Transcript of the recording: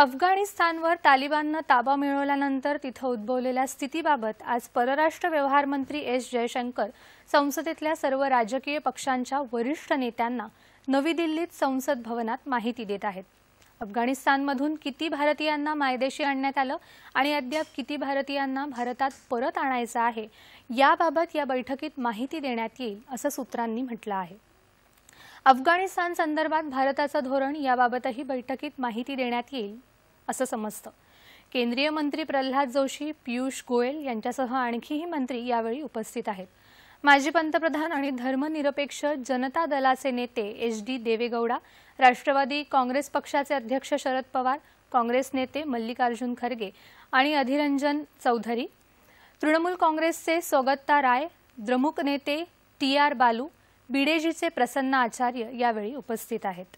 अफगाणिस्तानवर तालिबाननं ताबा मिळवल्यानंतर तिथं उद्भवलेल्या स्थितीबाबत आज परराष्ट्र व्यवहार मंत्री एस जयशंकर संसदेतल्या सर्व राजकीय पक्षांच्या वरिष्ठ नेत्यांना नवी दिल्लीत संसद भवनात माहिती देत आहेत अफगाणिस्तानमधून किती भारतीयांना मायदेशी आणण्यात आलं आणि अद्याप किती भारतीयांना भारतात परत आणायचं आहे याबाबत या बैठकीत माहिती देण्यात येईल असं सूत्रांनी म्हटलं आहे अफगाणिस्तान संदर्भात भारताचं धोरण याबाबतही बैठकीत माहिती देण्यात येईल असं समजतं केंद्रीय मंत्री प्रल्हाद जोशी पियुष गोयल यांच्यासह आणखीही मंत्री यावेळी उपस्थित आहेत माजी पंतप्रधान आणि धर्मनिरपेक्ष जनता दलाचे नेते एच डी देवेगौडा राष्ट्रवादी काँग्रेस पक्षाचे अध्यक्ष शरद पवार काँग्रेस नेते मल्लिकार्जुन खरगे आणि अधिरंजन चौधरी तृणमूल काँग्रेसचे सोगत्ता राय द्रमुक नेते टी आर बालू बीडेजीचे प्रसन्न आचार्य यावेळी उपस्थित आहेत